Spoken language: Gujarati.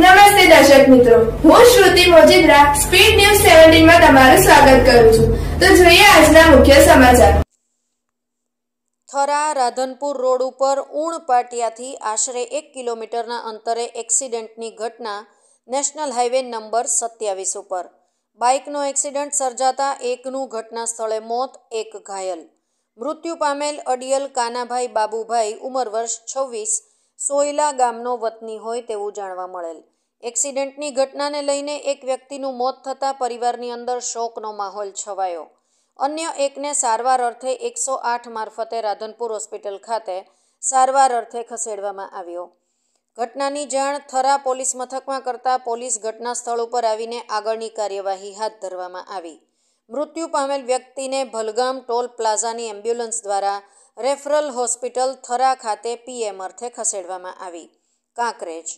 નમસ્તે દર્શક મિત્રો હું Shruti Mojidra speed news seventeen માં તમારું સ્વાગત કરું છું તો જોઈએ આજના મુખ્ય સમાચાર થરા રાધનપુર રોડ ઉપર ઊણ પાટિયાથી આશરે એક કિલોમીટરના અંતરે એક્સિડન્ટની ઘટના નેશનલ હાઈવે નંબર સત્યાવીસ ઉપર બાઇકનો એક્સિડન્ટ સર્જાતા એકનું ઘટના સ્થળે મોત એક ઘાયલ મૃત્યુ પામેલ અડિયલ કાનાભાઈ બાબુભાઈ ઉંમર વર્ષ છવ્વીસ સોયલા ગામનો વતની હોય તેવું જાણવા મળેલ એક્સિડન્ટની ઘટનાને લઈને એક વ્યક્તિનું મોત થતાં પરિવારની અંદર શોકનો માહોલ છવાયો અન્ય એકને સારવાર અર્થે એકસો આઠ મારફતે રાધનપુર હોસ્પિટલ ખાતે સારવાર અર્થે ખસેડવામાં આવ્યો ઘટનાની જાણ થરા પોલીસ મથકમાં કરતાં પોલીસ ઘટના સ્થળ ઉપર આવીને આગળની કાર્યવાહી હાથ ધરવામાં આવી મૃત્યુ પામેલ વ્યક્તિને ભલગામ ટોલ પ્લાઝાની એમ્બ્યુલન્સ દ્વારા રેફરલ હોસ્પિટલ થરા ખાતે પીએમ અર્થે ખસેડવામાં આવી કાંકરેજ